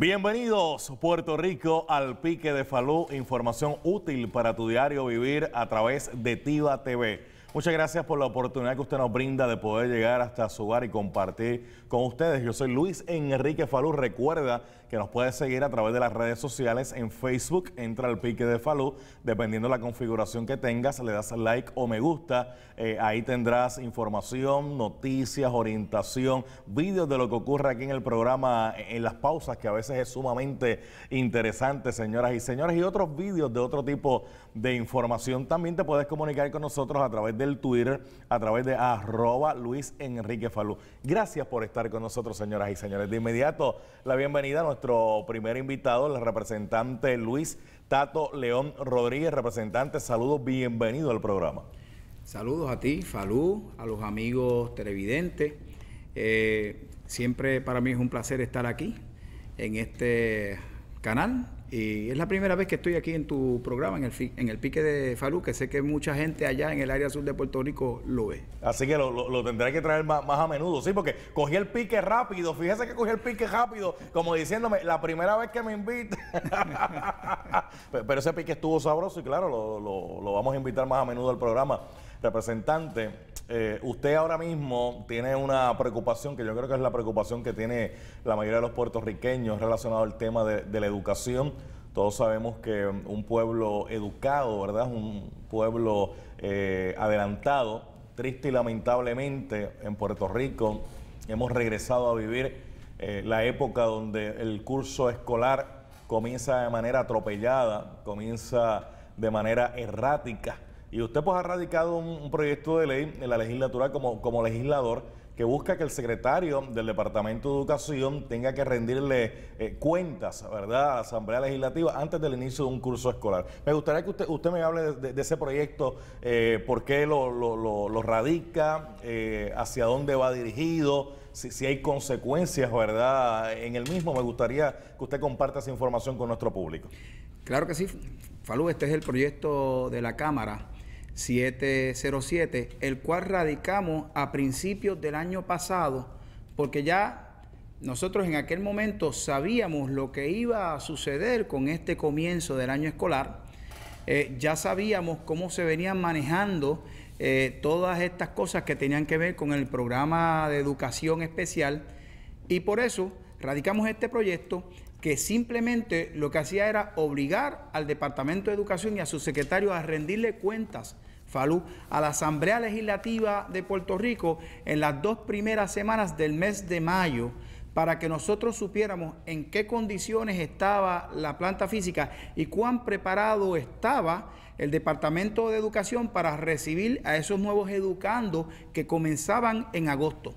Bienvenidos Puerto Rico al Pique de Falú, información útil para tu diario vivir a través de Tiva TV. Muchas gracias por la oportunidad que usted nos brinda de poder llegar hasta su hogar y compartir con ustedes. Yo soy Luis Enrique Falú. Recuerda que nos puedes seguir a través de las redes sociales en Facebook, entra al pique de Falú, dependiendo de la configuración que tengas, le das like o me gusta, eh, ahí tendrás información, noticias, orientación, vídeos de lo que ocurre aquí en el programa, eh, en las pausas, que a veces es sumamente interesante, señoras y señores, y otros vídeos de otro tipo de información. También te puedes comunicar con nosotros a través del Twitter, a través de arroba Luis Enrique Falú. Gracias por estar con nosotros, señoras y señores. De inmediato, la bienvenida a nuestro nuestro primer invitado, el representante Luis Tato León Rodríguez. Representante, saludos, bienvenido al programa. Saludos a ti, Falú, a los amigos televidentes. Eh, siempre para mí es un placer estar aquí en este canal y es la primera vez que estoy aquí en tu programa, en el, en el pique de Falú, que sé que mucha gente allá en el área sur de Puerto Rico lo ve. Así que lo, lo, que traer más, a menudo, sí, porque cogí el pique rápido. Fíjese que cogí el pique rápido, como diciéndome, la primera vez que me invita. pero ese pique estuvo sabroso y claro, lo, lo vamos a invitar más a menudo al programa. Representante, eh, usted ahora mismo tiene una preocupación que yo creo que es la preocupación que tiene la mayoría de los puertorriqueños relacionado al tema de, la educación. Todos sabemos que mm, un pueblo educado, ¿verdad? Un pueblo eh, adelantado, triste y lamentablemente en Puerto Rico hemos regresado a vivir eh, la época donde el curso escolar comienza de manera atropellada, comienza de manera errática y usted pues ha radicado un, proyecto de ley en la legislatura como, como legislador que busca que el secretario del Departamento de Educación tenga que rendirle eh, cuentas, ¿verdad?, a la Asamblea Legislativa antes del inicio de un curso escolar. Me gustaría que usted, usted me hable de, ese proyecto, eh, por qué lo, radica, eh, hacia dónde va dirigido, si, si, hay consecuencias, ¿verdad?, en el mismo. Me gustaría que usted comparta esa información con nuestro público. Claro que sí, Falú, este es el proyecto de la Cámara 707, el cual radicamos a principios del año pasado, porque ya nosotros en aquel momento sabíamos lo que iba a suceder con este comienzo del año escolar, eh, ya sabíamos cómo se venían manejando eh, todas estas cosas que tenían que ver con el programa de educación especial y por eso radicamos este proyecto que simplemente lo que hacía era obligar al Departamento de Educación y a su secretario a rendirle cuentas, Falú, a la Asamblea Legislativa de Puerto Rico en las dos primeras semanas del mes de mayo para que nosotros supiéramos en qué condiciones estaba la planta física y cuán preparado estaba el Departamento de Educación para recibir a esos nuevos educandos que comenzaban en agosto.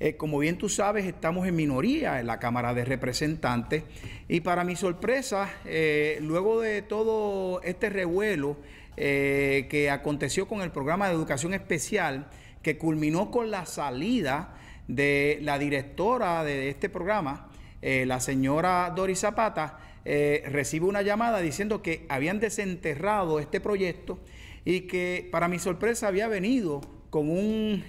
Eh, como bien tú sabes, estamos en minoría en la Cámara de Representantes y para mi sorpresa, eh, luego de todo este revuelo eh, que aconteció con el programa de educación especial, que culminó con la salida de la directora de este programa, la señora Doris Zapata, recibe una llamada diciendo que habían desenterrado este proyecto y que para mi sorpresa había venido con un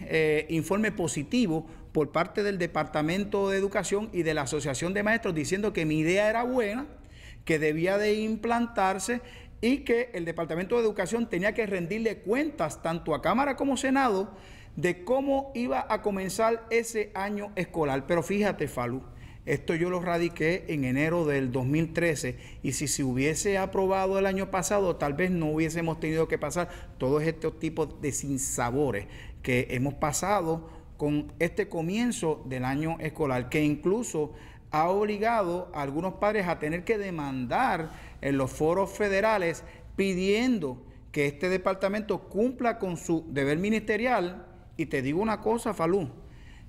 informe positivo por parte del Departamento de Educación y de la Asociación de Maestros diciendo que mi idea era buena, que debía de implantarse y que el Departamento de Educación tenía que rendirle cuentas tanto a Cámara como Senado de cómo iba a comenzar ese año escolar. Pero fíjate, Falu, esto yo lo radiqué en enero del 2013 y si se hubiese aprobado el año pasado, tal vez no hubiésemos tenido que pasar todos estos tipos de sinsabores que hemos pasado con este comienzo del año escolar, que incluso ha obligado a algunos padres a tener que demandar en los foros federales pidiendo que este departamento cumpla con su deber ministerial. Y te digo una cosa, Falú,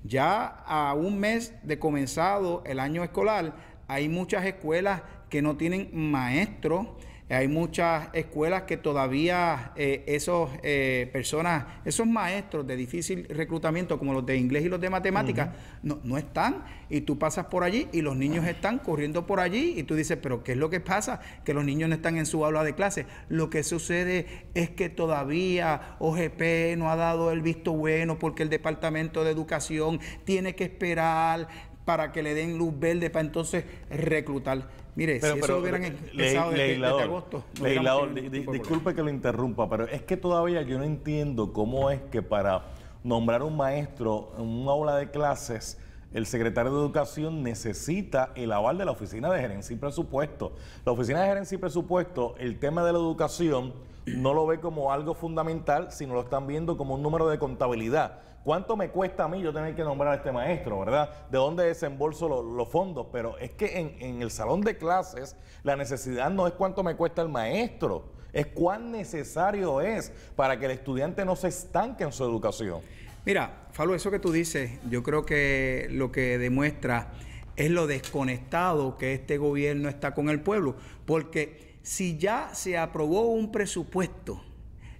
ya a un mes de comenzado el año escolar, hay muchas escuelas que no tienen maestros, hay muchas escuelas que todavía eh, esos eh, personas, esos maestros de difícil reclutamiento, como los de inglés y los de matemáticas, no, no, están. Y tú pasas por allí y los niños están corriendo por allí y tú dices, pero ¿qué es lo que pasa? Que los niños no están en su aula de clase. Lo que sucede es que todavía OGP no ha dado el visto bueno porque el Departamento de Educación tiene que esperar para que le den luz verde para entonces reclutar. Mire, si eso lo hubieran empezado desde, agosto. No disculpe que lo interrumpa, pero es que todavía yo no entiendo cómo es que para nombrar un maestro en un aula de clases el secretario de Educación necesita el aval de la Oficina de Gerencia y Presupuesto. La Oficina de Gerencia y Presupuesto, el tema de la educación no lo ve como algo fundamental, sino lo están viendo como un número de contabilidad. ¿Cuánto me cuesta a mí yo tener que nombrar a este maestro, verdad? ¿De dónde desembolso los fondos? Pero es que en, el salón de clases la necesidad no es cuánto me cuesta el maestro, es cuán necesario es para que el estudiante no se estanque en su educación. Mira, Falo, eso que tú dices, yo creo que lo que demuestra es lo desconectado que este gobierno está con el pueblo, porque si ya se aprobó un presupuesto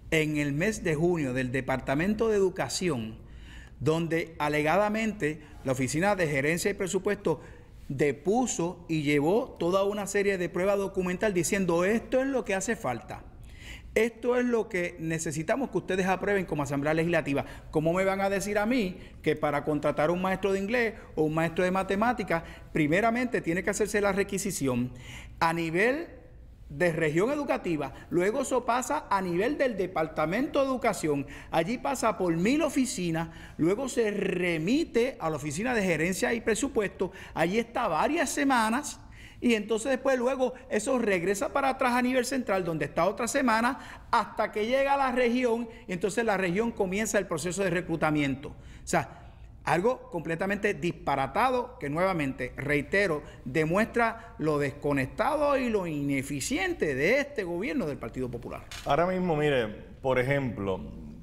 en el mes de junio del Departamento de Educación, donde alegadamente la Oficina de Gerencia y Presupuesto depuso y llevó toda una serie de pruebas documentales diciendo esto es lo que hace falta. Esto es lo que necesitamos que ustedes aprueben como Asamblea Legislativa. ¿Cómo me van a decir a mí que para contratar un maestro de inglés o un maestro de matemáticas, primeramente tiene que hacerse la requisición a nivel de región educativa, luego eso pasa a nivel del Departamento de Educación, allí pasa por mil oficinas, luego se remite a la Oficina de Gerencia y Presupuesto, allí está varias semanas y entonces después luego eso regresa para atrás a nivel central donde está otra semana hasta que llega a la región y entonces la región comienza el proceso de reclutamiento. O sea, algo completamente disparatado que nuevamente, reitero, demuestra lo desconectado y lo ineficiente de este gobierno del Partido Popular. Ahora mismo, mire, por ejemplo,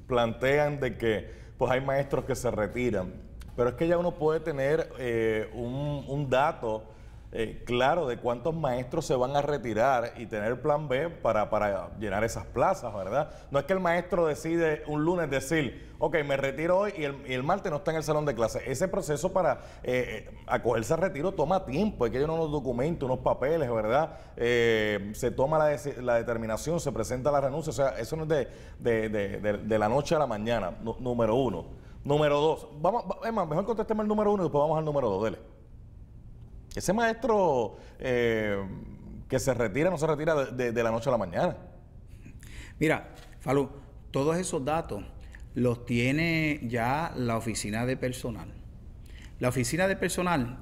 plantean de que pues hay maestros que se retiran, pero es que ya uno puede tener eh, un dato eh, claro de cuántos maestros se van a retirar y tener plan B para, llenar esas plazas, ¿verdad? No es que el maestro decide un lunes decir, ok, me retiro hoy y el, martes no está en el salón de clase. Ese proceso para eh, eh, acogerse al retiro toma tiempo, hay que llenar unos documentos, unos papeles, ¿verdad? Eh, se toma la, determinación, se presenta la renuncia, o sea, eso no es de, de, la noche a la mañana, número uno. Número dos, vamos, mejor contestemos el número uno y después vamos al número dos, dele. Ese maestro eh, que se retira, no se retira de, la noche a la mañana. Mira, Falú, todos esos datos los tiene ya la oficina de personal. La oficina de personal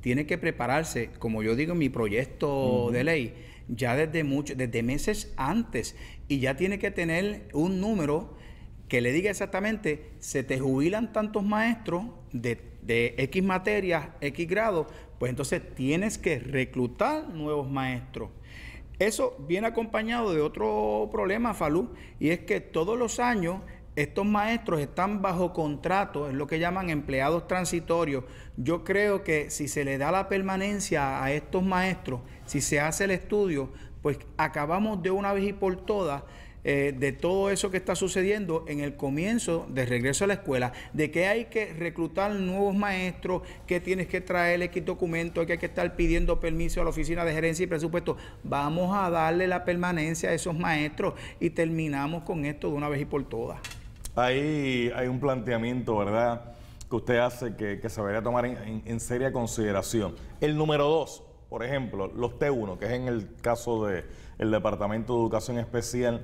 tiene que prepararse, como yo digo en mi proyecto de ley, ya desde, mucho, desde meses antes y ya tiene que tener un número que le diga exactamente, se te jubilan tantos maestros de, X materias, X grados, pues entonces tienes que reclutar nuevos maestros. Eso viene acompañado de otro problema, Falú, y es que todos los años estos maestros están bajo contrato, es lo que llaman empleados transitorios. Yo creo que si se le da la permanencia a estos maestros, si se hace el estudio, pues acabamos de una vez y por todas eh, de todo eso que está sucediendo en el comienzo de regreso a la escuela, de que hay que reclutar nuevos maestros, que tienes que traer X documento, que hay que estar pidiendo permiso a la oficina de gerencia y presupuesto. Vamos a darle la permanencia a esos maestros y terminamos con esto de una vez y por todas. Ahí hay un planteamiento, ¿verdad? que usted hace que, se debería tomar en, seria consideración. El número dos, por ejemplo, los T1, que es en el caso del ...el Departamento de Educación Especial,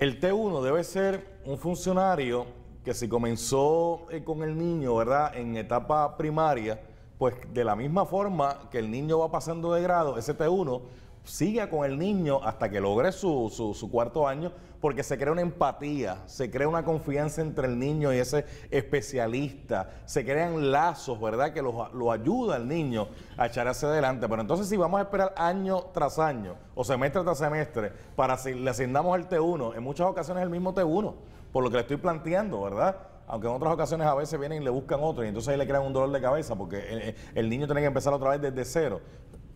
el T1 debe ser un funcionario que si comenzó eh, con el niño, ¿verdad? En etapa primaria, pues de la misma forma que el niño va pasando de grado, ese T1 siga con el niño hasta que logre su, su, cuarto año, porque se crea una empatía, se crea una confianza entre el niño y ese especialista, se crean lazos, ¿verdad?, que lo, ayuda al niño a echar hacia adelante. Pero entonces si vamos a esperar año tras año o semestre tras semestre para si le asignamos el T1, en muchas ocasiones el mismo T1, por lo que le estoy planteando, ¿verdad? aunque en otras ocasiones a veces vienen y le buscan otro y entonces ahí le crean un dolor de cabeza porque eh, eh, el niño tiene que empezar otra vez desde cero.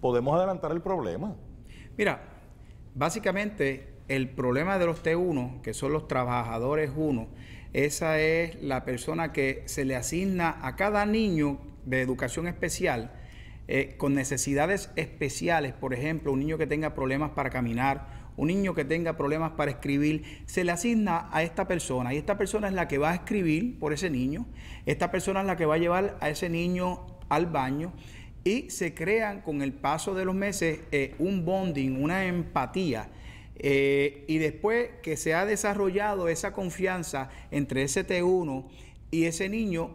Podemos adelantar el problema. Mira, básicamente el problema de los T1, que son los trabajadores 1, esa es la persona que se le asigna a cada niño de educación especial eh, con necesidades especiales, por ejemplo, un niño que tenga problemas para caminar, un niño que tenga problemas para escribir, se le asigna a esta persona y esta persona es la que va a escribir por ese niño, esta persona es la que va a llevar a ese niño al baño y se crean con el paso de los meses eh, un bonding, una empatía. Eh, y después que se ha desarrollado esa confianza entre ese T1 y ese niño,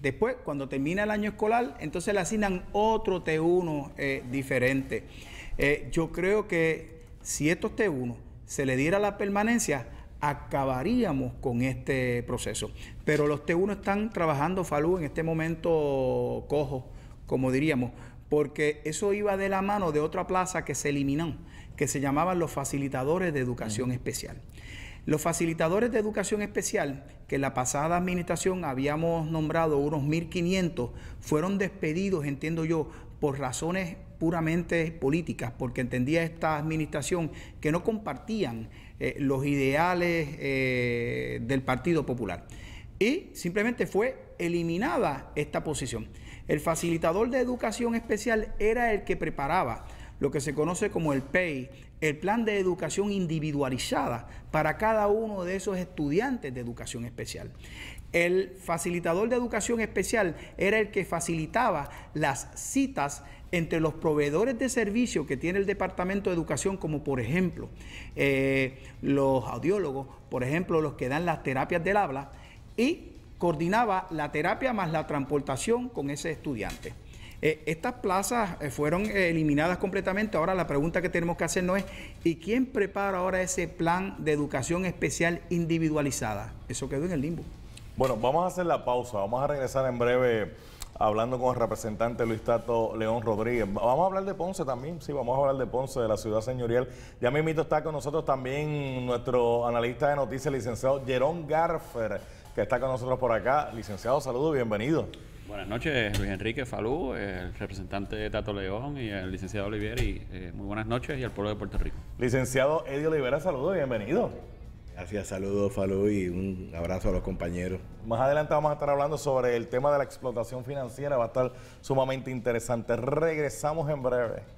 después cuando termina el año escolar, entonces le asignan otro T1 eh, diferente. yo creo que si estos T1 se le diera la permanencia, acabaríamos con este proceso. Pero los T1 están trabajando, Falú, en este momento cojo como diríamos, porque eso iba de la mano de otra plaza que se eliminó, que se llamaban los facilitadores de educación especial. Los facilitadores de educación especial, que en la pasada administración habíamos nombrado unos 1.500, fueron despedidos, entiendo yo, por razones puramente políticas, porque entendía esta administración que no compartían eh, los ideales eh, del Partido Popular. Y simplemente fue eliminada esta posición. El facilitador de educación especial era el que preparaba lo que se conoce como el PEI, el plan de educación individualizada para cada uno de esos estudiantes de educación especial. El facilitador de educación especial era el que facilitaba las citas entre los proveedores de servicios que tiene el Departamento de Educación, como por ejemplo eh, los audiólogos, por ejemplo los que dan las terapias del habla, y coordinaba la terapia más la transportación con ese estudiante. Eh, estas plazas eh, fueron eliminadas completamente. Ahora la pregunta que tenemos que hacernos es, ¿y quién prepara ahora ese plan de educación especial individualizada? Eso quedó en el limbo. Bueno, vamos a hacer la pausa, vamos a regresar en breve hablando con el representante Luis Tato León Rodríguez. Vamos a hablar de Ponce también, sí, vamos a hablar de Ponce, de la ciudad señorial. Ya me está con nosotros también nuestro analista de noticias, licenciado Jerón Garfer que está con nosotros por acá. Licenciado, saludos, bienvenido. Buenas noches, Luis Enrique Falú, el representante de Tato León y el licenciado Olivier. Y eh, muy buenas noches y al pueblo de Puerto Rico. Licenciado Eddie Olivera, saludos, bienvenido. Gracias, saludos Falú y un abrazo a los compañeros. Más adelante vamos a estar hablando sobre el tema de la explotación financiera, va a estar sumamente interesante. Regresamos en breve.